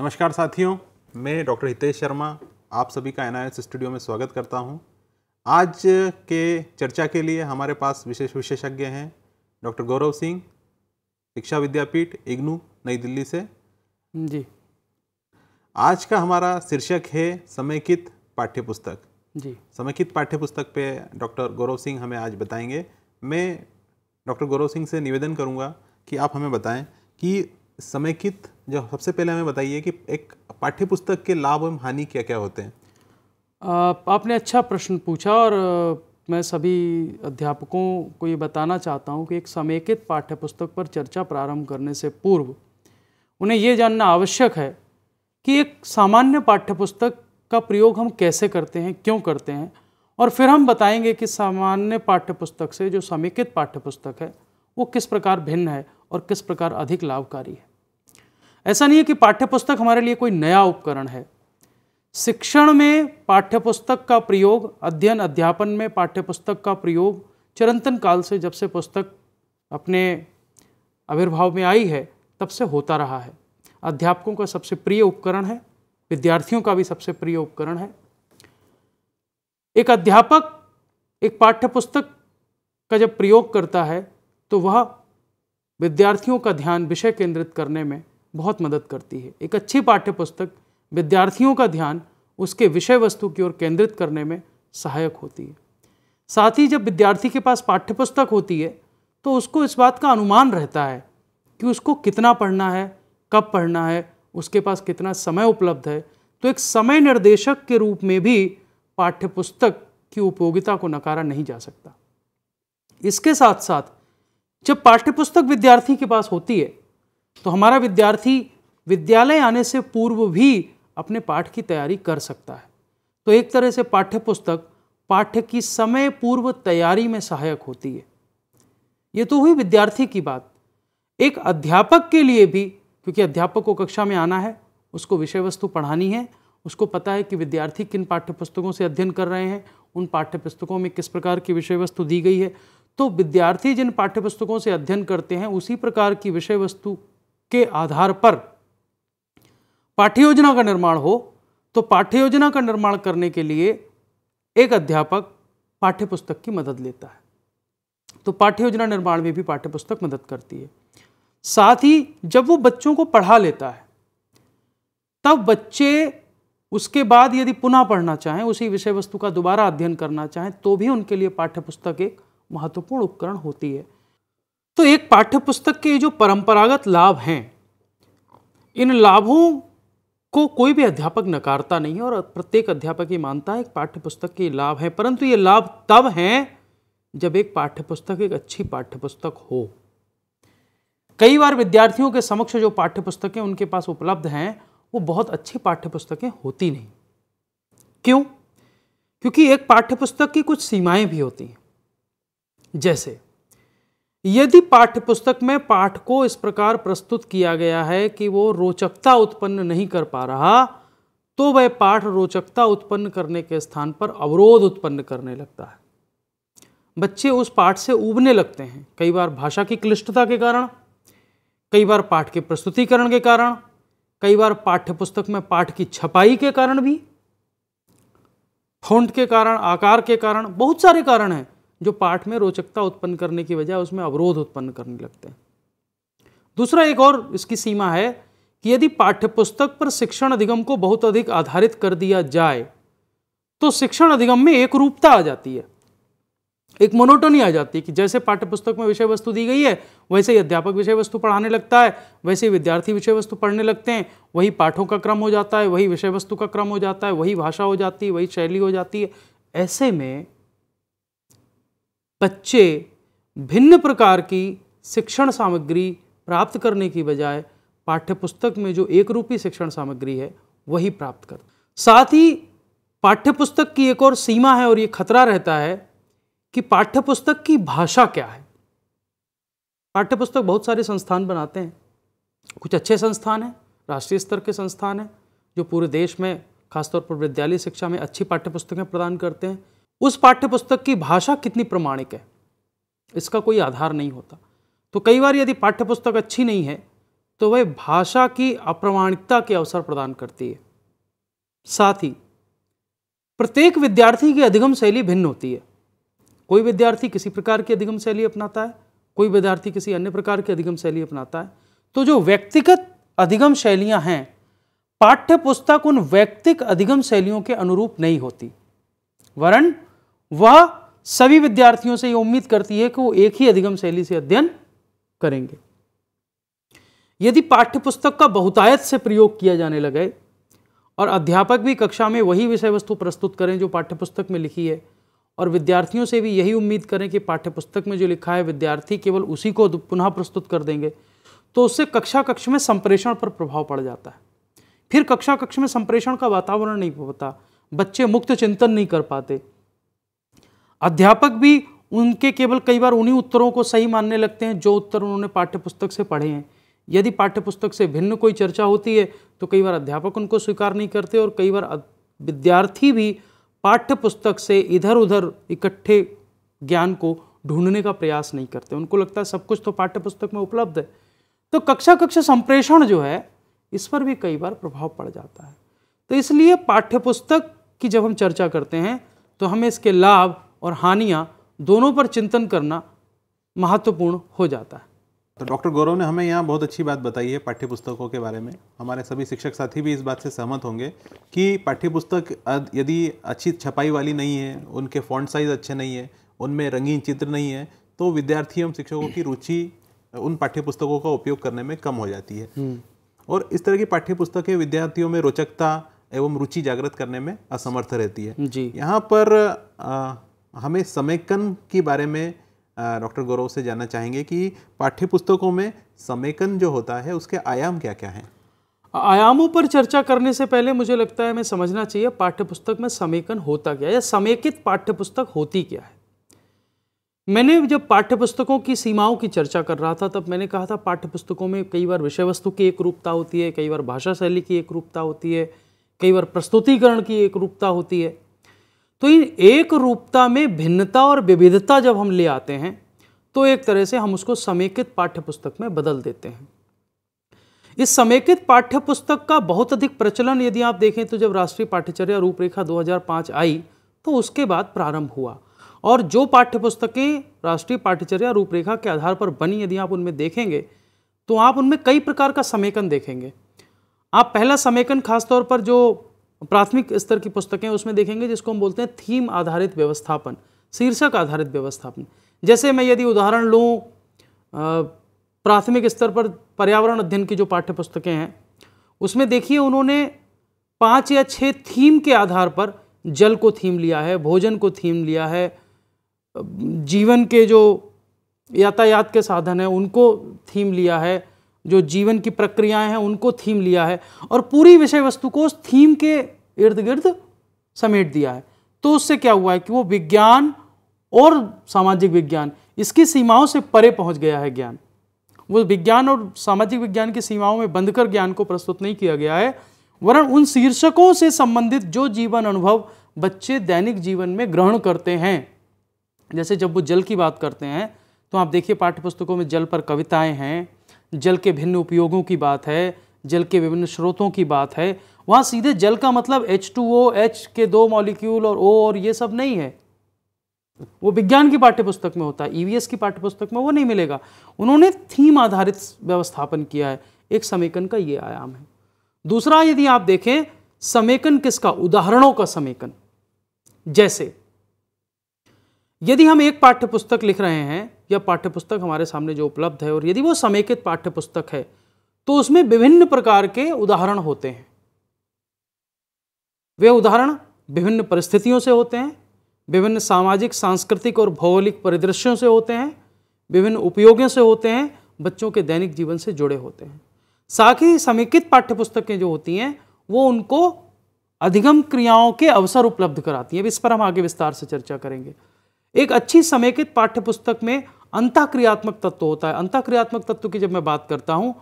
नमस्कार साथियों मैं डॉक्टर हितेश शर्मा आप सभी का एन स्टूडियो में स्वागत करता हूं। आज के चर्चा के लिए हमारे पास विशेष विशेषज्ञ हैं डॉक्टर गौरव सिंह शिक्षा विद्यापीठ इग्नू नई दिल्ली से जी आज का हमारा शीर्षक है समेकित पाठ्यपुस्तक जी समेकित पाठ्यपुस्तक पे डॉक्टर गौरव सिंह हमें आज बताएंगे मैं डॉक्टर गौरव सिंह से निवेदन करूंगा कि आप हमें बताएं कि समेकित जो सबसे पहले हमें बताइए कि एक पाठ्य पुस्तक के लाभ एवं हानि क्या क्या होते हैं आपने अच्छा प्रश्न पूछा और मैं सभी अध्यापकों को ये बताना चाहता हूँ कि एक समेकित पाठ्य पुस्तक पर चर्चा प्रारंभ करने से पूर्व उन्हें ये जानना आवश्यक है कि एक सामान्य पाठ्य पुस्तक का प्रयोग हम कैसे करते हैं क्यों करते हैं और फिर हम बताएंगे कि सामान्य पाठ्य पुस्तक से जो समेकित पाठ्य पुस्तक है वो किस प्रकार भिन्न है और किस प्रकार अधिक लाभकारी है ऐसा नहीं है कि पाठ्यपुस्तक हमारे लिए कोई नया उपकरण है शिक्षण में पाठ्यपुस्तक का प्रयोग अध्ययन अध्यापन में पाठ्यपुस्तक का प्रयोग चिरंतन काल से जब से पुस्तक अपने आविर्भाव में आई है तब से होता रहा है अध्यापकों का सबसे प्रिय उपकरण है विद्यार्थियों का भी सबसे प्रिय उपकरण है एक अध्यापक एक पाठ्यपुस्तक का जब प्रयोग करता है तो वह विद्यार्थियों का ध्यान विषय केंद्रित करने में बहुत मदद करती है एक अच्छी पाठ्य पुस्तक विद्यार्थियों का ध्यान उसके विषय वस्तु की ओर केंद्रित करने में सहायक होती है साथ ही जब विद्यार्थी के पास पाठ्यपुस्तक होती है तो उसको इस बात का अनुमान रहता है कि उसको कितना पढ़ना है कब पढ़ना है उसके पास कितना समय उपलब्ध है तो एक समय निर्देशक के रूप में भी पाठ्य पुस्तक की उपयोगिता को नकारा नहीं जा सकता इसके साथ साथ जब पाठ्यपुस्तक विद्यार्थी के पास होती है तो हमारा विद्यार्थी विद्यालय आने से पूर्व भी अपने पाठ की तैयारी कर सकता है तो एक तरह से पाठ्यपुस्तक पाठ्य की समय पूर्व तैयारी में सहायक होती है ये तो हुई विद्यार्थी की बात एक अध्यापक के लिए भी क्योंकि अध्यापक को कक्षा में आना है उसको विषय वस्तु पढ़ानी है उसको पता है कि विद्यार्थी किन पाठ्यपुस्तकों से अध्ययन कर रहे हैं उन पाठ्यपुस्तकों में किस प्रकार की विषय वस्तु दी गई है तो विद्यार्थी जिन पाठ्य पुस्तकों से अध्ययन करते हैं उसी प्रकार की विषय वस्तु के आधार पर पाठ्य योजना का निर्माण हो तो पाठ्य योजना का निर्माण करने के लिए एक अध्यापक पाठ्य पुस्तक की मदद लेता है तो पाठ्य योजना निर्माण में भी पाठ्य पुस्तक मदद करती है साथ ही जब वो बच्चों को पढ़ा लेता है तब बच्चे उसके बाद यदि पुनः पढ़ना चाहें उसी विषय वस्तु का दोबारा अध्ययन करना चाहें तो भी उनके लिए पाठ्य पुस्तक एक महत्वपूर्ण उपकरण होती है तो एक पाठ्यपुस्तक के जो परंपरागत लाभ हैं इन लाभों को कोई भी अध्यापक नकारता नहीं है और प्रत्येक अध्यापक ये मानता है एक पाठ्यपुस्तक के लाभ हैं परंतु ये लाभ तब हैं जब एक पाठ्यपुस्तक एक अच्छी पाठ्यपुस्तक हो कई बार विद्यार्थियों के समक्ष जो पाठ्यपुस्तकें उनके पास उपलब्ध हैं वो बहुत अच्छी पाठ्यपुस्तकें होती नहीं क्यों क्योंकि एक पाठ्यपुस्तक की कुछ सीमाएं भी होती हैं जैसे यदि पाठ्यपुस्तक में पाठ को इस प्रकार प्रस्तुत किया गया है कि वो रोचकता उत्पन्न नहीं कर पा रहा तो वह पाठ रोचकता उत्पन्न करने के स्थान पर अवरोध उत्पन्न करने लगता है बच्चे उस पाठ से उबने लगते हैं कई बार भाषा की क्लिष्टता के कारण कई बार पाठ के प्रस्तुतिकरण के कारण कई बार पाठ्यपुस्तक में पाठ की छपाई के कारण भी फोंट के कारण आकार के कारण बहुत सारे कारण हैं जो पाठ में रोचकता उत्पन्न करने की वजह उसमें अवरोध उत्पन्न करने लगते हैं दूसरा एक और इसकी सीमा है कि यदि पाठ्यपुस्तक पर शिक्षण अधिगम को बहुत अधिक आधारित कर दिया जाए तो शिक्षण अधिगम में एक रूपता आ जाती है एक मोनोटोनी आ जाती है कि जैसे पाठ्यपुस्तक में विषय वस्तु दी गई है वैसे ही अध्यापक विषय वस्तु पढ़ाने लगता है वैसे ही विद्यार्थी विषय वस्तु पढ़ने लगते हैं वही पाठों का क्रम हो जाता है वही विषय वस्तु का क्रम हो जाता है वही भाषा हो जाती है वही शैली हो जाती है ऐसे में बच्चे भिन्न प्रकार की शिक्षण सामग्री प्राप्त करने की बजाय पाठ्यपुस्तक में जो एक रूपी शिक्षण सामग्री है वही प्राप्त कर साथ ही पाठ्यपुस्तक की एक और सीमा है और ये खतरा रहता है कि पाठ्यपुस्तक की भाषा क्या है पाठ्यपुस्तक बहुत सारे संस्थान बनाते हैं कुछ अच्छे संस्थान हैं राष्ट्रीय स्तर के संस्थान हैं जो पूरे देश में खासतौर पर विद्यालय शिक्षा में अच्छी पाठ्यपुस्तकें प्रदान करते हैं उस पाठ्यपुस्तक की भाषा कितनी प्रमाणिक है इसका कोई आधार नहीं होता तो कई बार यदि पाठ्यपुस्तक अच्छी नहीं है तो वह भाषा की अप्रमाणिकता के अवसर प्रदान करती है साथ ही प्रत्येक विद्यार्थी की अधिगम शैली भिन्न होती है कोई विद्यार्थी किसी प्रकार की अधिगम शैली अपनाता है कोई विद्यार्थी किसी अन्य प्रकार की अधिगम शैली अपनाता है तो जो व्यक्तिगत अधिगम शैलियां हैं पाठ्य पुस्तक उन व्यक्तिक अधिगम शैलियों के अनुरूप नहीं होती वरण वह सभी विद्यार्थियों से यह उम्मीद करती है कि वो एक ही अधिगम शैली से अध्ययन करेंगे यदि पाठ्यपुस्तक का बहुतायत से प्रयोग किया जाने लगे और अध्यापक भी कक्षा में वही विषय वस्तु प्रस्तुत करें जो पाठ्यपुस्तक में लिखी है और विद्यार्थियों से भी यही उम्मीद करें कि पाठ्यपुस्तक में जो लिखा है विद्यार्थी केवल उसी को पुनः प्रस्तुत कर देंगे तो उससे कक्षा कक्ष में संप्रेषण पर प्रभाव पड़ जाता है फिर कक्षा कक्ष में संप्रेषण का वातावरण नहीं होता बच्चे मुक्त चिंतन नहीं कर पाते अध्यापक भी उनके केवल कई बार उन्हीं उत्तरों को सही मानने लगते हैं जो उत्तर उन्होंने पाठ्यपुस्तक से पढ़े हैं यदि पाठ्यपुस्तक से भिन्न कोई चर्चा होती है तो कई बार अध्यापक उनको स्वीकार नहीं करते और कई बार विद्यार्थी भी पाठ्यपुस्तक से इधर उधर इकट्ठे ज्ञान को ढूंढने का प्रयास नहीं करते उनको लगता है सब कुछ तो पाठ्यपुस्तक में उपलब्ध है तो कक्षा कक्षा संप्रेषण जो है इस पर भी कई बार प्रभाव पड़ जाता है तो इसलिए पाठ्यपुस्तक की जब हम चर्चा करते हैं तो हमें इसके लाभ और हानियाँ दोनों पर चिंतन करना महत्वपूर्ण हो जाता है तो डॉक्टर गौरव ने हमें यहाँ बहुत अच्छी बात बताई है पाठ्य पुस्तकों के बारे में हमारे सभी शिक्षक साथी भी इस बात से सहमत होंगे कि पाठ्य पुस्तक यदि अच्छी छपाई वाली नहीं है उनके फॉन्ट साइज़ अच्छे नहीं है उनमें रंगीन चित्र नहीं है तो विद्यार्थी एवं शिक्षकों की रुचि उन पाठ्य पुस्तकों का उपयोग करने में कम हो जाती है हम्म। और इस तरह की पाठ्य पुस्तकें विद्यार्थियों में रोचकता एवं रुचि जागृत करने में असमर्थ रहती है जी यहाँ पर हमें समेकन के बारे में डॉक्टर गौरव से जानना चाहेंगे कि पाठ्य पुस्तकों में समेकन जो होता है उसके आयाम क्या क्या हैं आयामों पर चर्चा करने से पहले मुझे लगता है हमें समझना चाहिए पाठ्य पुस्तक में समेकन होता क्या है या समेकित पाठ्य पुस्तक होती क्या है मैंने जब पाठ्य पुस्तकों की सीमाओं की चर्चा कर रहा था तब मैंने कहा था पाठ्य पुस्तकों में कई बार विषय वस्तु की एक रूपता होती है कई बार भाषा शैली की एक रूपता होती है कई बार प्रस्तुतिकरण की एक रूपता होती है तो इन एक रूपता में भिन्नता और विविधता जब हम ले आते हैं तो एक तरह से हम उसको समेकित पाठ्यपुस्तक में बदल देते हैं इस समेकित पाठ्यपुस्तक का बहुत अधिक प्रचलन यदि आप देखें तो जब राष्ट्रीय पाठ्यचर्या रूपरेखा 2005 आई तो उसके बाद प्रारंभ हुआ और जो पाठ्यपुस्तकें राष्ट्रीय पाठ्यचर्या रूपरेखा के आधार पर बनी यदि आप उनमें देखेंगे तो आप उनमें कई प्रकार का समेकन देखेंगे आप पहला समेकन खासतौर पर जो प्राथमिक स्तर की पुस्तकें उसमें देखेंगे जिसको हम बोलते हैं थीम आधारित व्यवस्थापन शीर्षक आधारित व्यवस्थापन जैसे मैं यदि उदाहरण लूँ प्राथमिक स्तर पर पर्यावरण अध्ययन की जो पाठ्य पुस्तकें हैं उसमें देखिए उन्होंने पाँच या छः थीम के आधार पर जल को थीम लिया है भोजन को थीम लिया है जीवन के जो यातायात के साधन हैं उनको थीम लिया है जो जीवन की प्रक्रियाएं हैं उनको थीम लिया है और पूरी विषय वस्तु को उस थीम के इर्द गिर्द समेट दिया है तो उससे क्या हुआ है कि वो विज्ञान और सामाजिक विज्ञान इसकी सीमाओं से परे पहुंच गया है ज्ञान वो विज्ञान और सामाजिक विज्ञान की सीमाओं में बंधकर ज्ञान को प्रस्तुत नहीं किया गया है वरन उन शीर्षकों से संबंधित जो जीवन अनुभव बच्चे दैनिक जीवन में ग्रहण करते हैं जैसे जब वो जल की बात करते हैं तो आप देखिए पाठ्यपुस्तकों में जल पर कविताएं हैं जल के भिन्न उपयोगों की बात है जल के विभिन्न स्रोतों की बात है वहाँ सीधे जल का मतलब एच टू ओ एच के दो मॉलिक्यूल और ओ और ये सब नहीं है वो विज्ञान की पाठ्यपुस्तक में होता है ईवीएस e की पाठ्यपुस्तक में वो नहीं मिलेगा उन्होंने थीम आधारित व्यवस्थापन किया है एक समेकन का ये आयाम है दूसरा यदि आप देखें समेकन किसका उदाहरणों का समेकन जैसे यदि हम एक पाठ्यपुस्तक लिख रहे हैं या पाठ्यपुस्तक हमारे सामने जो उपलब्ध है और यदि वो समेकित पाठ्यपुस्तक है तो उसमें विभिन्न प्रकार के उदाहरण होते हैं वे उदाहरण विभिन्न परिस्थितियों से होते हैं विभिन्न सामाजिक सांस्कृतिक और भौगोलिक परिदृश्यों से होते हैं विभिन्न उपयोगों से होते हैं बच्चों के दैनिक जीवन से जुड़े होते हैं साथ ही समेकित पाठ्यपुस्तकें जो होती हैं वो उनको अधिगम क्रियाओं के अवसर उपलब्ध कराती हैं इस पर हम आगे विस्तार से चर्चा करेंगे एक अच्छी समेकित पाठ्य पुस्तक में अंताक्रियात्मक तत्व होता है अंताक्रियात्मक तत्व की जब मैं बात करता हूँ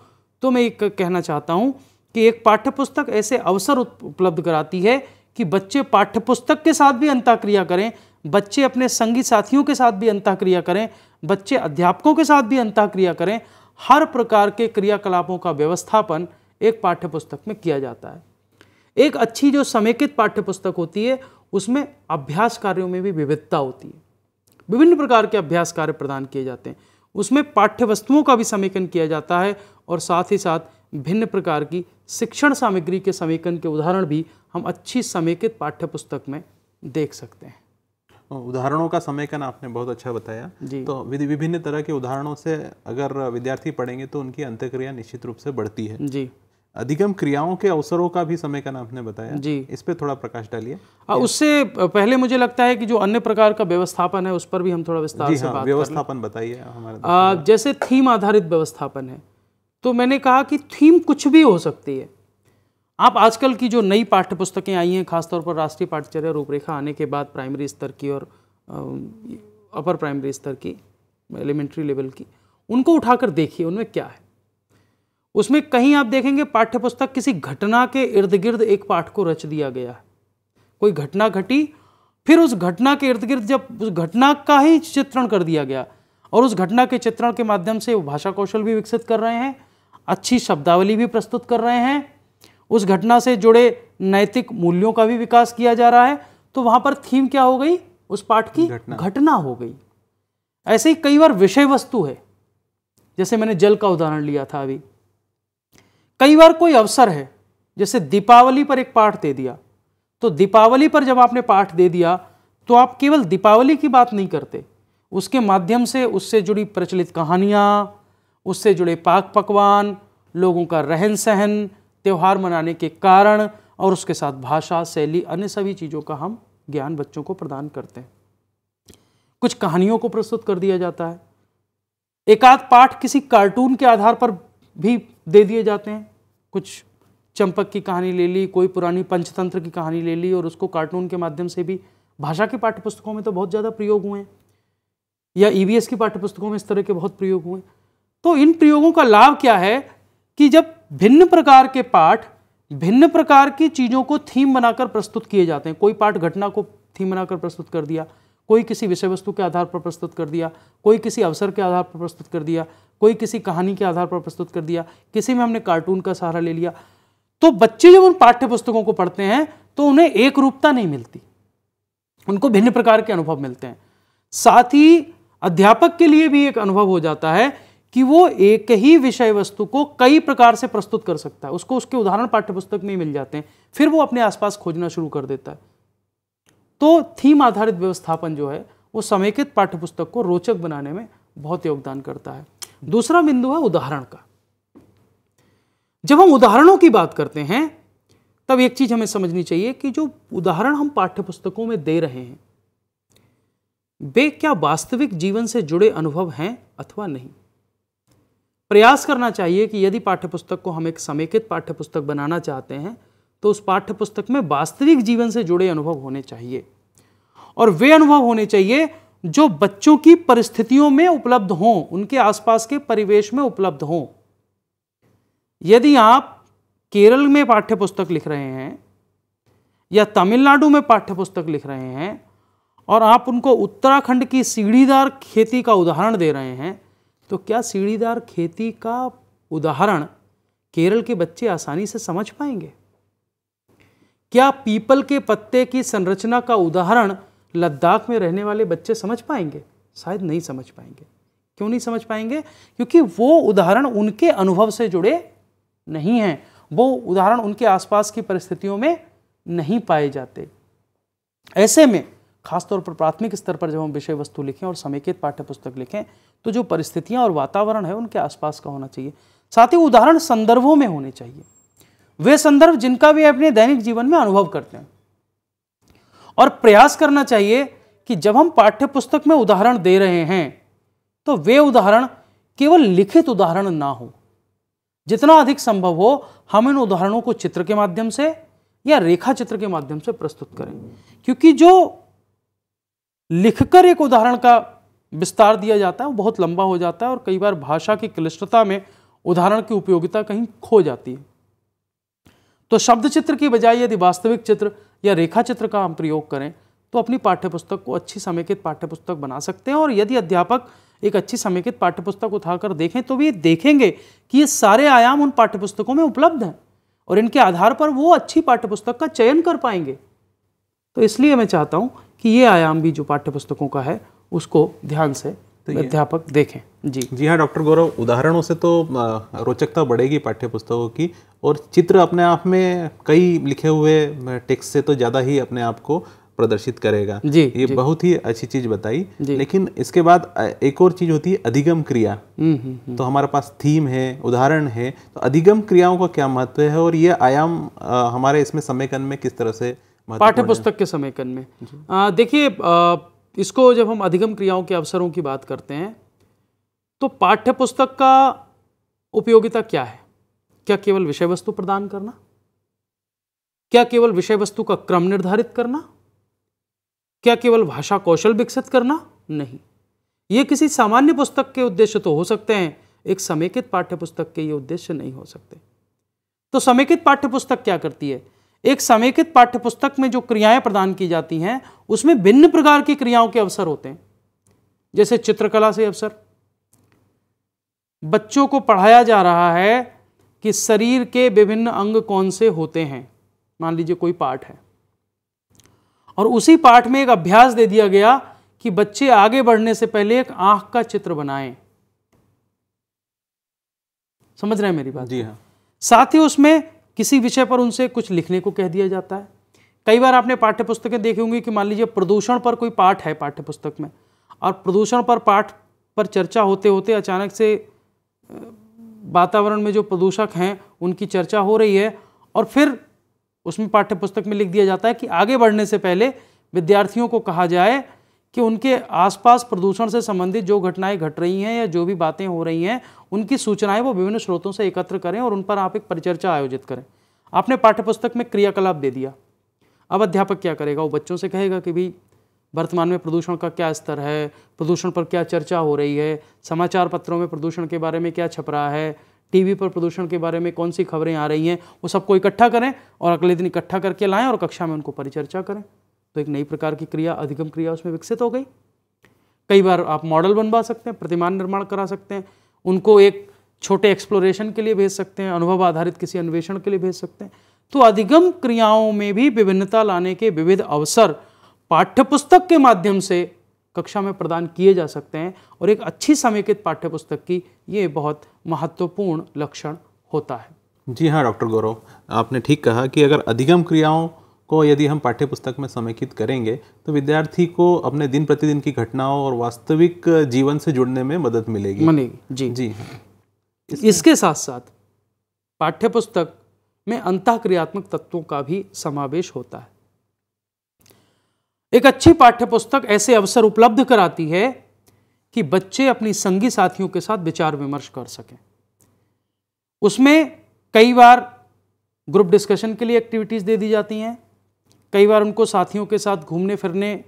तो मैं एक कहना चाहता हूँ कि एक पाठ्य पुस्तक ऐसे अवसर उपलब्ध कराती है कि बच्चे पाठ्य पुस्तक के साथ भी अंताक्रिया करें बच्चे अपने संगी साथियों के साथ भी अंतःक्रिया करें बच्चे अध्यापकों के साथ भी अंताक्रिया करें हर प्रकार के क्रियाकलापों का व्यवस्थापन एक पाठ्य पुस्तक में किया जाता है एक अच्छी जो समेकित पाठ्य पुस्तक होती है उसमें अभ्यास कार्यों में भी विविधता होती है विभिन्न प्रकार के अभ्यास कार्य प्रदान किए जाते हैं उसमें पाठ्य वस्तुओं का भी समेकन किया जाता है और साथ ही साथ भिन्न प्रकार की शिक्षण सामग्री के समेकन के उदाहरण भी हम अच्छी समेकित पाठ्य पुस्तक में देख सकते हैं उदाहरणों का समेकन आपने बहुत अच्छा बताया जी तो विभिन्न तरह के उदाहरणों से अगर विद्यार्थी पढ़ेंगे तो उनकी अंत्यक्रिया निश्चित रूप से बढ़ती है जी अधिगम क्रियाओं के अवसरों का भी समय का नाम आपने बताया जी इस पर थोड़ा प्रकाश डालिए उससे पहले मुझे लगता है कि जो अन्य प्रकार का व्यवस्थापन है उस पर भी हम थोड़ा विस्तार जी से हाँ, बात व्यवस्थापन बताइए जैसे थीम आधारित व्यवस्थापन है तो मैंने कहा कि थीम कुछ भी हो सकती है आप आजकल की जो नई पाठ्य पुस्तकें आई हैं खासतौर पर राष्ट्रीय पाठ्यचर्या रूपरेखा आने के बाद प्राइमरी स्तर की और अपर प्राइमरी स्तर की एलिमेंट्री लेवल की उनको उठाकर देखिए उनमें क्या है उसमें कहीं आप देखेंगे पाठ्यपुस्तक किसी घटना के इर्द गिर्द एक पाठ को रच दिया गया है कोई घटना घटी फिर उस घटना के इर्द गिर्द जब उस घटना का ही चित्रण कर दिया गया और उस घटना के चित्रण के माध्यम से वो भाषा कौशल भी विकसित कर रहे हैं अच्छी शब्दावली भी प्रस्तुत कर रहे हैं उस घटना से जुड़े नैतिक मूल्यों का भी विकास किया जा रहा है तो वहां पर थीम क्या हो गई उस पाठ की घटना, घटना हो गई ऐसे ही कई बार विषय वस्तु है जैसे मैंने जल का उदाहरण लिया था अभी कई बार कोई अवसर है जैसे दीपावली पर एक पाठ दे दिया तो दीपावली पर जब आपने पाठ दे दिया तो आप केवल दीपावली की बात नहीं करते उसके माध्यम से उससे जुड़ी प्रचलित कहानियाँ उससे जुड़े पाक पकवान लोगों का रहन सहन त्यौहार मनाने के कारण और उसके साथ भाषा शैली अन्य सभी चीज़ों का हम ज्ञान बच्चों को प्रदान करते हैं कुछ कहानियों को प्रस्तुत कर दिया जाता है एकाध पाठ किसी कार्टून के आधार पर भी दे दिए जाते हैं कुछ चंपक की कहानी ले ली कोई पुरानी पंचतंत्र की कहानी ले ली और उसको कार्टून के माध्यम से भी भाषा के पाठ्यपुस्तकों में तो बहुत ज़्यादा प्रयोग हुए हैं या ई वी एस की पाठ्यपुस्तकों में इस तरह के बहुत प्रयोग हुए तो इन प्रयोगों का लाभ क्या है कि जब भिन्न प्रकार के पाठ भिन्न प्रकार की चीज़ों को थीम बनाकर प्रस्तुत किए जाते हैं कोई पाठ घटना को थीम बनाकर प्रस्तुत कर दिया कोई किसी विषय वस्तु के आधार पर प्रस्तुत कर दिया कोई किसी अवसर के आधार पर प्रस्तुत कर दिया कोई किसी कहानी के आधार पर प्रस्तुत कर दिया किसी में हमने कार्टून का सहारा ले लिया तो बच्चे जब उन पाठ्य पुस्तकों को पढ़ते हैं तो उन्हें एक रूपता नहीं मिलती उनको भिन्न प्रकार के अनुभव मिलते हैं साथ ही अध्यापक के लिए भी एक अनुभव हो जाता है कि वो एक ही विषय वस्तु को कई प्रकार से प्रस्तुत कर सकता है उसको उसके उदाहरण पाठ्यपुस्तक में ही मिल जाते हैं फिर वो अपने आसपास खोजना शुरू कर देता है तो थीम आधारित व्यवस्थापन जो है वो समेकित पाठ्यपुस्तक को रोचक बनाने में बहुत योगदान करता है दूसरा बिंदु है उदाहरण का जब हम उदाहरणों की बात करते हैं तब एक चीज हमें समझनी चाहिए कि जो उदाहरण हम पाठ्यपुस्तकों में दे रहे हैं वे क्या वास्तविक जीवन से जुड़े अनुभव हैं अथवा नहीं प्रयास करना चाहिए कि यदि पाठ्यपुस्तक को हम एक समेकित पाठ्यपुस्तक बनाना चाहते हैं तो उस पाठ्य पुस्तक में वास्तविक जीवन से जुड़े अनुभव होने चाहिए और वे अनुभव होने चाहिए जो बच्चों की परिस्थितियों में उपलब्ध हों उनके आसपास के परिवेश में उपलब्ध हों यदि आप केरल में पाठ्य पुस्तक लिख रहे हैं या तमिलनाडु में पाठ्य पुस्तक लिख रहे हैं और आप उनको उत्तराखंड की सीढ़ीदार खेती का उदाहरण दे रहे हैं तो क्या सीढ़ीदार खेती का उदाहरण केरल के बच्चे आसानी से समझ पाएंगे क्या पीपल के पत्ते की संरचना का उदाहरण लद्दाख में रहने वाले बच्चे समझ पाएंगे शायद नहीं समझ पाएंगे क्यों नहीं समझ पाएंगे क्योंकि वो उदाहरण उनके अनुभव से जुड़े नहीं हैं वो उदाहरण उनके आसपास की परिस्थितियों में नहीं पाए जाते ऐसे में खासतौर पर प्राथमिक स्तर पर जब हम विषय वस्तु लिखें और समेकित पाठ्यपुस्तक लिखें तो जो परिस्थितियां और वातावरण है उनके आसपास का होना चाहिए साथ ही उदाहरण संदर्भों में होने चाहिए वे संदर्भ जिनका भी अपने दैनिक जीवन में अनुभव करते हैं और प्रयास करना चाहिए कि जब हम पाठ्य पुस्तक में उदाहरण दे रहे हैं तो वे उदाहरण केवल लिखित उदाहरण ना हो जितना अधिक संभव हो हम इन उदाहरणों को चित्र के माध्यम से या रेखा चित्र के माध्यम से प्रस्तुत करें क्योंकि जो लिखकर एक उदाहरण का विस्तार दिया जाता है वो बहुत लंबा हो जाता है और कई बार भाषा की क्लिष्टता में उदाहरण की उपयोगिता कहीं खो जाती है तो शब्द चित्र की बजाय यदि वास्तविक चित्र या रेखा चित्र का हम प्रयोग करें तो अपनी पाठ्यपुस्तक को अच्छी समेकित पाठ्यपुस्तक बना सकते हैं और यदि अध्यापक एक अच्छी समेकित पाठ्यपुस्तक उठाकर देखें तो भी देखेंगे कि ये सारे आयाम उन पाठ्यपुस्तकों में उपलब्ध हैं और इनके आधार पर वो अच्छी पाठ्यपुस्तक का चयन कर पाएंगे तो इसलिए मैं चाहता हूँ कि ये आयाम भी जो पाठ्यपुस्तकों का है उसको ध्यान से तो अध्यापक देखें जी जी हाँ डॉक्टर गौरव उदाहरणों से तो रोचकता बढ़ेगी पाठ्य पुस्तकों की और चित्र अपने आप में कई लिखे हुए टेक्स्ट से तो ज़्यादा ही अपने आप को प्रदर्शित करेगा जी ये जी. बहुत ही अच्छी चीज बताई लेकिन इसके बाद एक और चीज होती है अधिगम क्रिया हम्म, हम्म, हम्म। तो हमारे पास थीम है उदाहरण है तो अधिगम क्रियाओं का क्या महत्व है और ये आयाम हमारे इसमें समयकन में किस तरह से पाठ्य पुस्तक के समय में देखिए इसको जब हम अधिगम क्रियाओं के अवसरों की बात करते हैं तो पाठ्य पुस्तक का उपयोगिता क्या है क्या केवल विषय वस्तु प्रदान करना क्या केवल विषय वस्तु का क्रम निर्धारित करना क्या केवल भाषा कौशल विकसित करना नहीं ये किसी सामान्य पुस्तक के उद्देश्य तो हो सकते हैं एक समेकित पाठ्य पुस्तक के ये उद्देश्य नहीं हो सकते तो समेकित पाठ्य पुस्तक क्या करती है एक समेकित पुस्तक में जो क्रियाएं प्रदान की जाती हैं उसमें भिन्न प्रकार की क्रियाओं के अवसर होते हैं जैसे चित्रकला से अवसर बच्चों को पढ़ाया जा रहा है कि शरीर के विभिन्न अंग कौन से होते हैं मान लीजिए कोई पाठ है और उसी पाठ में एक अभ्यास दे दिया गया कि बच्चे आगे बढ़ने से पहले एक आंख का चित्र बनाएं समझ रहे हैं मेरी बात जी हाँ साथ ही उसमें किसी विषय पर उनसे कुछ लिखने को कह दिया जाता है कई बार आपने पाठ्यपुस्तकें देखी होंगी कि मान लीजिए प्रदूषण पर कोई पाठ है पाठ्यपुस्तक में और प्रदूषण पर पाठ पर चर्चा होते होते अचानक से वातावरण में जो प्रदूषक हैं उनकी चर्चा हो रही है और फिर उसमें पाठ्य पुस्तक में लिख दिया जाता है कि आगे बढ़ने से पहले विद्यार्थियों को कहा जाए कि उनके आसपास प्रदूषण से संबंधित जो घटनाएं घट रही हैं या जो भी बातें हो रही हैं उनकी सूचनाएं वो विभिन्न स्रोतों से एकत्र करें और उन पर आप एक परिचर्चा आयोजित करें आपने पाठ्यपुस्तक में क्रियाकलाप दे दिया अब अध्यापक क्या करेगा वो बच्चों से कहेगा कि भाई वर्तमान में प्रदूषण का क्या स्तर है प्रदूषण पर क्या चर्चा हो रही है समाचार पत्रों में प्रदूषण के बारे में क्या छप रहा है टीवी पर प्रदूषण के बारे में कौन सी खबरें आ रही हैं वो सबको इकट्ठा करें और अगले दिन इकट्ठा करके लाएं और कक्षा में उनको परिचर्चा करें तो एक नई प्रकार की क्रिया अधिगम क्रिया उसमें विकसित हो गई कई बार आप मॉडल बनवा सकते हैं प्रतिमान निर्माण करा सकते हैं उनको एक छोटे एक्सप्लोरेशन के लिए भेज सकते हैं अनुभव आधारित किसी अन्वेषण के लिए भेज सकते हैं तो अधिगम क्रियाओं में भी विभिन्नता लाने के विविध अवसर पाठ्यपुस्तक के माध्यम से कक्षा में प्रदान किए जा सकते हैं और एक अच्छी समेकित पाठ्यपुस्तक की ये बहुत महत्वपूर्ण लक्षण होता है जी हाँ डॉक्टर गौरव आपने ठीक कहा कि अगर अधिगम क्रियाओं को यदि हम पाठ्य पुस्तक में समेकित करेंगे तो विद्यार्थी को अपने दिन प्रतिदिन की घटनाओं और वास्तविक जीवन से जुड़ने में मदद मिलेगी मिलेगी जी जी हाँ। इसके साथ साथ पाठ्य पुस्तक में अंत क्रियात्मक तत्वों का भी समावेश होता है एक अच्छी पाठ्यपुस्तक ऐसे अवसर उपलब्ध कराती है कि बच्चे अपनी संगी साथियों के साथ विचार विमर्श कर सकें उसमें कई बार ग्रुप डिस्कशन के लिए एक्टिविटीज़ दे दी जाती हैं कई बार उनको साथियों के साथ घूमने फिरने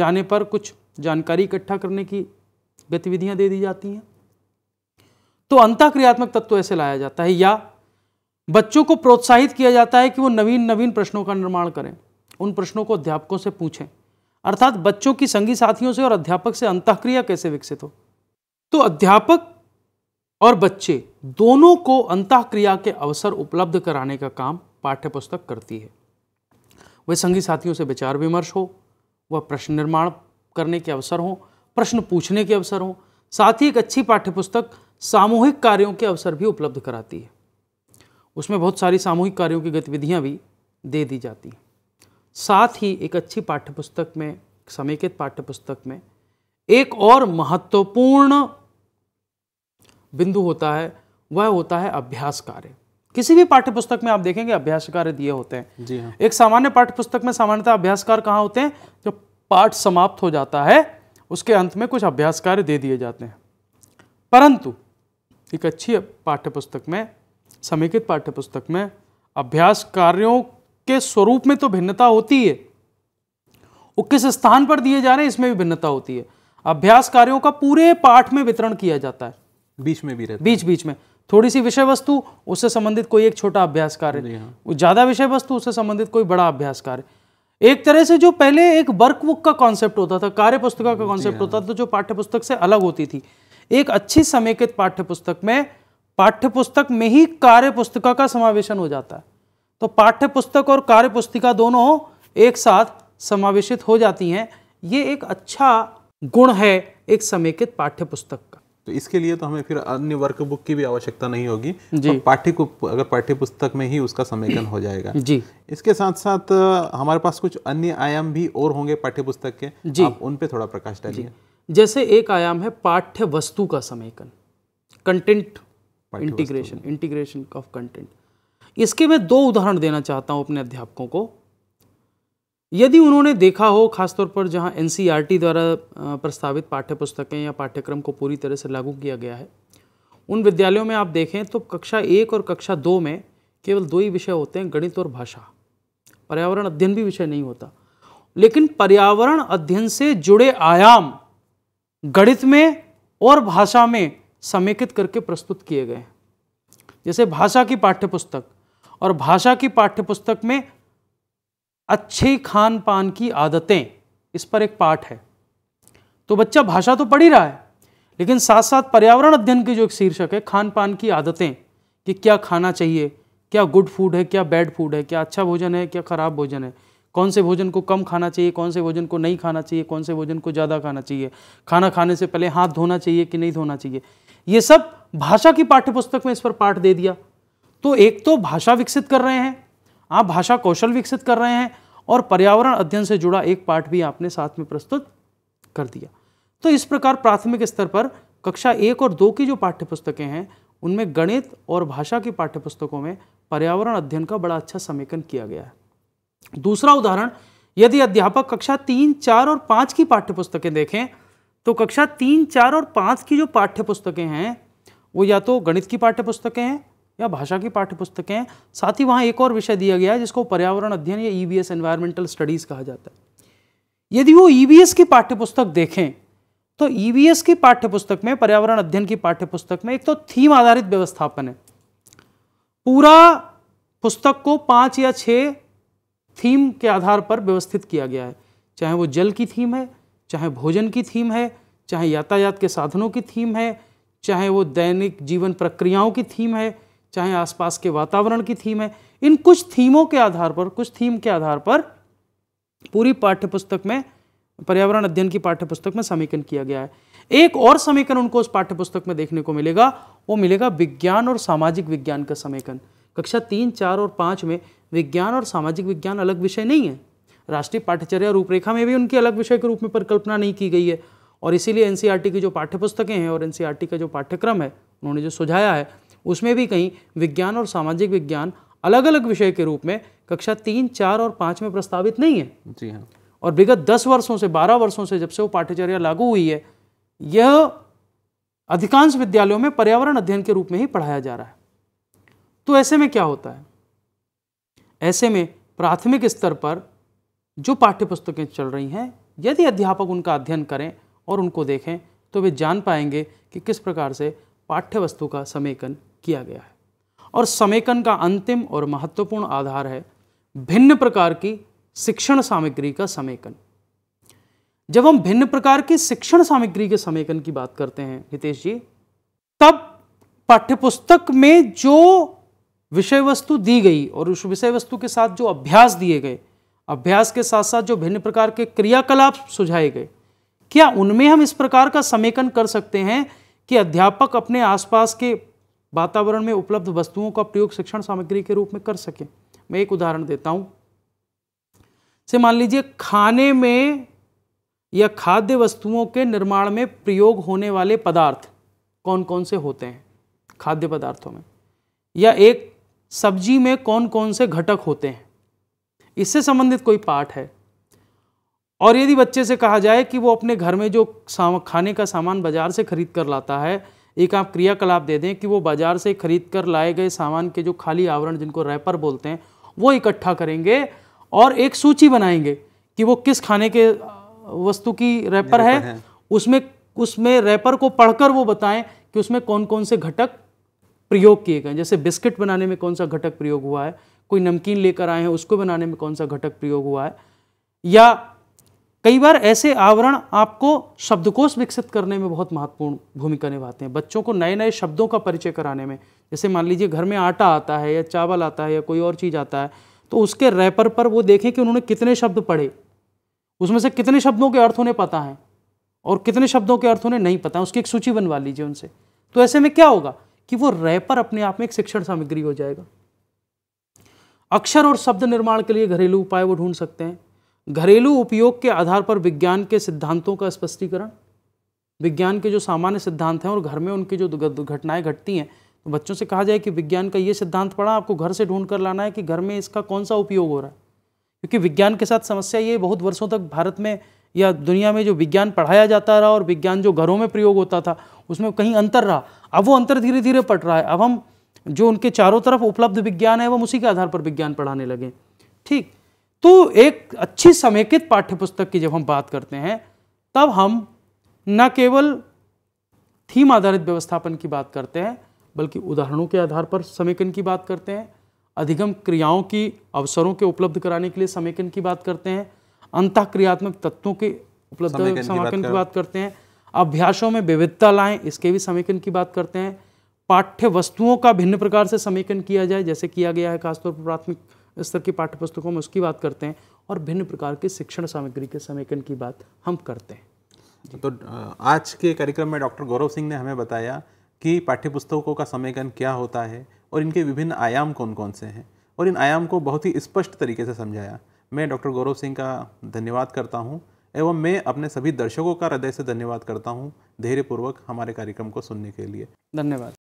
जाने पर कुछ जानकारी इकट्ठा करने की गतिविधियां दे दी जाती हैं तो क्रियात्मक तत्व ऐसे लाया जाता है या बच्चों को प्रोत्साहित किया जाता है कि वो नवीन नवीन प्रश्नों का निर्माण करें उन प्रश्नों को अध्यापकों से पूछें अर्थात बच्चों की संगी साथियों से और अध्यापक से अंतक्रिया कैसे विकसित हो तो अध्यापक और बच्चे दोनों को क्रिया के अवसर उपलब्ध कराने का काम पाठ्यपुस्तक करती है वे संगी साथियों से विचार विमर्श हो वह प्रश्न निर्माण करने के अवसर हों प्रश्न पूछने के अवसर हों साथ ही एक अच्छी पाठ्यपुस्तक सामूहिक कार्यों के अवसर भी उपलब्ध कराती है उसमें बहुत सारी सामूहिक कार्यों की गतिविधियाँ भी दे दी जाती हैं साथ ही एक अच्छी पाठ्यपुस्तक में समेकित पाठ्यपुस्तक में एक और महत्वपूर्ण बिंदु होता है वह होता है अभ्यास कार्य किसी भी पाठ्य पुस्तक में आप देखेंगे अभ्यास कार्य दिए होते हैं जी हाँ। एक सामान्य पाठ्य पुस्तक में सामान्यतः अभ्यास कार्य कहाँ होते हैं जो पाठ समाप्त हो जाता है उसके अंत में कुछ अभ्यास कार्य दे दिए जाते हैं परंतु एक अच्छी पाठ्य पुस्तक में समेकित पाठ्य पुस्तक में अभ्यास कार्यों के स्वरूप में तो भिन्नता होती है वो किस स्थान पर दिए जा रहे हैं इसमें भी भिन्नता होती है अभ्यास कार्यों का पूरे पाठ में वितरण किया जाता है बीच में भी रहता बीच बीच में थोड़ी सी विषय वस्तु उससे संबंधित कोई एक छोटा अभ्यास कार्य ज़्यादा हाँ। विषय वस्तु उससे संबंधित कोई बड़ा अभ्यास कार्य एक तरह से जो पहले एक वर्क बुक का कॉन्सेप्ट होता था कार्य पुस्तिका का कॉन्सेप्ट हाँ। होता था जो पाठ्य पुस्तक से अलग होती थी एक अच्छी समेकित पाठ्य पुस्तक में पाठ्य पुस्तक में ही कार्य पुस्तिका का समावेशन हो जाता है तो पाठ्य पुस्तक और कार्य पुस्तिका दोनों एक साथ समावेशित हो जाती हैं ये एक अच्छा गुण है एक समेकित पाठ्य पुस्तक तो इसके लिए तो हमें फिर अन्य वर्कबुक की भी आवश्यकता नहीं होगी जी तो पाठ्य अगर पाठ्य पुस्तक में ही उसका समेकन हो जाएगा जी इसके साथ साथ हमारे पास कुछ अन्य आयाम भी और होंगे पाठ्य पुस्तक के जी आप उन पे थोड़ा प्रकाश डालिए जैसे एक आयाम है पाठ्य वस्तु का समेकन content integration integration of content इसके मैं दो उदाहरण देना चाहता हूँ अपने अध्यापकों को यदि उन्होंने देखा हो खासतौर पर जहां एन e द्वारा प्रस्तावित पाठ्य पुस्तकें या पाठ्यक्रम को पूरी तरह से लागू किया गया है उन विद्यालयों में आप देखें तो कक्षा एक और कक्षा दो में केवल दो ही विषय होते हैं गणित और भाषा पर्यावरण अध्ययन भी विषय नहीं होता लेकिन पर्यावरण अध्ययन से जुड़े आयाम गणित में और भाषा में समेकित करके प्रस्तुत किए गए हैं जैसे भाषा की पाठ्यपुस्तक और भाषा की पाठ्यपुस्तक में अच्छे खान पान की आदतें इस पर एक पाठ है तो बच्चा भाषा तो पढ़ ही रहा है लेकिन साथ साथ पर्यावरण अध्ययन के जो एक शीर्षक है खान पान की आदतें कि क्या खाना चाहिए क्या गुड फूड है क्या बैड फूड है क्या अच्छा भोजन है क्या खराब भोजन है कौन से भोजन को कम खाना चाहिए कौन से भोजन को नहीं खाना चाहिए कौन से भोजन को ज़्यादा खाना चाहिए खाना खाने से पहले हाथ धोना चाहिए कि नहीं धोना चाहिए ये सब भाषा की पाठ्यपुस्तक में इस पर पाठ दे दिया तो एक तो भाषा विकसित कर रहे हैं आप भाषा कौशल विकसित कर रहे हैं और पर्यावरण अध्ययन से जुड़ा एक पाठ भी आपने साथ में प्रस्तुत कर दिया तो इस प्रकार प्राथमिक स्तर पर कक्षा एक और दो की जो पाठ्यपुस्तकें हैं उनमें गणित और भाषा की पाठ्यपुस्तकों में पर्यावरण अध्ययन का बड़ा अच्छा समेकन किया गया है दूसरा उदाहरण यदि अध्यापक कक्षा तीन चार और पाँच की पाठ्यपुस्तकें देखें तो कक्षा तीन चार और पाँच की जो पाठ्यपुस्तकें हैं वो या तो गणित की पाठ्यपुस्तकें हैं या भाषा की पाठ्यपुस्तकें साथ ही वहाँ एक और विषय दिया गया है जिसको पर्यावरण अध्ययन या ई एनवायरमेंटल स्टडीज़ कहा जाता है यदि वो ई e की पाठ्य पुस्तक देखें तो ई e की पाठ्यपुस्तक में पर्यावरण अध्ययन की पाठ्यपुस्तक में एक तो थीम आधारित व्यवस्थापन है पूरा पुस्तक को पाँच या छः थीम के आधार पर व्यवस्थित किया गया है चाहे वो जल की थीम है चाहे भोजन की थीम है चाहे यातायात के साधनों की थीम है चाहे वो दैनिक जीवन प्रक्रियाओं की थीम है चाहे आसपास के वातावरण की थीम है इन कुछ थीमों के आधार पर कुछ थीम के आधार पर पूरी पाठ्यपुस्तक में पर्यावरण अध्ययन की पाठ्यपुस्तक में समीकरण किया गया है एक और समीकरण उनको उस पाठ्यपुस्तक में देखने को मिलेगा वो मिलेगा विज्ञान और सामाजिक विज्ञान का समीकरण कक्षा तीन चार और पाँच में विज्ञान और सामाजिक विज्ञान अलग विषय नहीं है राष्ट्रीय पाठ्यचर्या रूपरेखा में भी उनकी अलग विषय के रूप में परिकल्पना नहीं की गई है और इसीलिए एन की जो पाठ्यपुस्तकें हैं और एन का जो पाठ्यक्रम है उन्होंने जो सुझाया है उसमें भी कहीं विज्ञान और सामाजिक विज्ञान अलग अलग विषय के रूप में कक्षा तीन चार और पाँच में प्रस्तावित नहीं है जी हाँ और विगत दस वर्षों से बारह वर्षों से जब से वो पाठ्यचर्या लागू हुई है यह अधिकांश विद्यालयों में पर्यावरण अध्ययन के रूप में ही पढ़ाया जा रहा है तो ऐसे में क्या होता है ऐसे में प्राथमिक स्तर पर जो पाठ्यपुस्तकें चल रही हैं यदि अध्यापक उनका अध्ययन करें और उनको देखें तो वे जान पाएंगे कि किस प्रकार से पाठ्य वस्तु का समेकन किया गया है और समेकन का अंतिम और महत्वपूर्ण आधार है भिन्न प्रकार की शिक्षण सामग्री का समेकन जब हम भिन्न प्रकार की शिक्षण सामग्री के समेकन की बात करते हैं हितेश जी तब पाठ्यपुस्तक में जो विषय वस्तु दी गई और उस विषय वस्तु के साथ जो अभ्यास दिए गए अभ्यास के साथ साथ जो भिन्न प्रकार के क्रियाकलाप सुझाए गए क्या उनमें हम इस प्रकार का समेकन कर सकते हैं कि अध्यापक अपने आसपास के वातावरण में उपलब्ध वस्तुओं का प्रयोग शिक्षण सामग्री के रूप में कर सके मैं एक उदाहरण देता हूं से मान लीजिए खाने में या खाद्य वस्तुओं के निर्माण में प्रयोग होने वाले पदार्थ कौन कौन से होते हैं खाद्य पदार्थों में या एक सब्जी में कौन कौन से घटक होते हैं इससे संबंधित कोई पाठ है और यदि बच्चे से कहा जाए कि वो अपने घर में जो खाने का सामान बाजार से खरीद कर लाता है एक आप क्रियाकलाप दे दें कि वो बाजार से खरीद कर लाए गए सामान के जो खाली आवरण जिनको रैपर बोलते हैं वो इकट्ठा करेंगे और एक सूची बनाएंगे कि वो किस खाने के वस्तु की रैपर है, है। उसमें उसमें रैपर को पढ़कर वो बताएं कि उसमें कौन कौन से घटक प्रयोग किए गए जैसे बिस्किट बनाने में कौन सा घटक प्रयोग हुआ है कोई नमकीन लेकर आए हैं उसको बनाने में कौन सा घटक प्रयोग हुआ है या कई बार ऐसे आवरण आपको शब्दकोश विकसित करने में बहुत महत्वपूर्ण भूमिका निभाते हैं बच्चों को नए नए शब्दों का परिचय कराने में जैसे मान लीजिए घर में आटा आता है या चावल आता है या कोई और चीज़ आता है तो उसके रैपर पर वो देखें कि उन्होंने कितने शब्द पढ़े उसमें से कितने शब्दों के अर्थ उन्हें पता है और कितने शब्दों के अर्थ उन्हें नहीं पता उसकी एक सूची बनवा लीजिए उनसे तो ऐसे में क्या होगा कि वो रैपर अपने आप में एक शिक्षण सामग्री हो जाएगा अक्षर और शब्द निर्माण के लिए घरेलू उपाय वो ढूंढ सकते हैं घरेलू उपयोग के आधार पर विज्ञान के सिद्धांतों का स्पष्टीकरण विज्ञान के जो सामान्य सिद्धांत हैं और घर में उनकी जो घटनाएं घटती हैं तो बच्चों से कहा जाए कि विज्ञान का ये सिद्धांत पढ़ा आपको घर से ढूंढ कर लाना है कि घर में इसका कौन सा उपयोग हो रहा है क्योंकि विज्ञान के साथ समस्या ये बहुत वर्षों तक भारत में या दुनिया में जो विज्ञान पढ़ाया जाता रहा और विज्ञान जो घरों में प्रयोग होता था उसमें कहीं अंतर रहा अब वो अंतर धीरे धीरे पट रहा है अब हम जो उनके चारों तरफ उपलब्ध विज्ञान है वो उसी के आधार पर विज्ञान पढ़ाने लगे ठीक तो एक अच्छी समेकित पाठ्यपुस्तक की जब हम बात करते हैं तब हम न केवल थीम आधारित व्यवस्थापन की बात करते हैं बल्कि उदाहरणों के आधार पर समेकन की बात करते हैं अधिगम क्रियाओं की अवसरों के उपलब्ध कराने के लिए समेकन की बात करते हैं अंत क्रियात्मक तत्वों के उपलब्ध समेकन की बात करते हैं अभ्यासों में विविधता लाएं इसके भी समेकन की बात करते हैं पाठ्य वस्तुओं का भिन्न प्रकार से समेकन किया जाए जैसे किया गया है खासतौर पर प्राथमिक स्तर की पाठ्य पुस्तकों में उसकी बात करते हैं और भिन्न प्रकार के शिक्षण सामग्री के समेकन की बात हम करते हैं तो आज के कार्यक्रम में डॉक्टर गौरव सिंह ने हमें बताया कि पाठ्य पुस्तकों का समेकन क्या होता है और इनके विभिन्न आयाम कौन कौन से हैं और इन आयाम को बहुत ही स्पष्ट तरीके से समझाया मैं डॉक्टर गौरव सिंह का धन्यवाद करता हूँ एवं मैं अपने सभी दर्शकों का हृदय से धन्यवाद करता हूँ धैर्यपूर्वक हमारे कार्यक्रम को सुनने के लिए धन्यवाद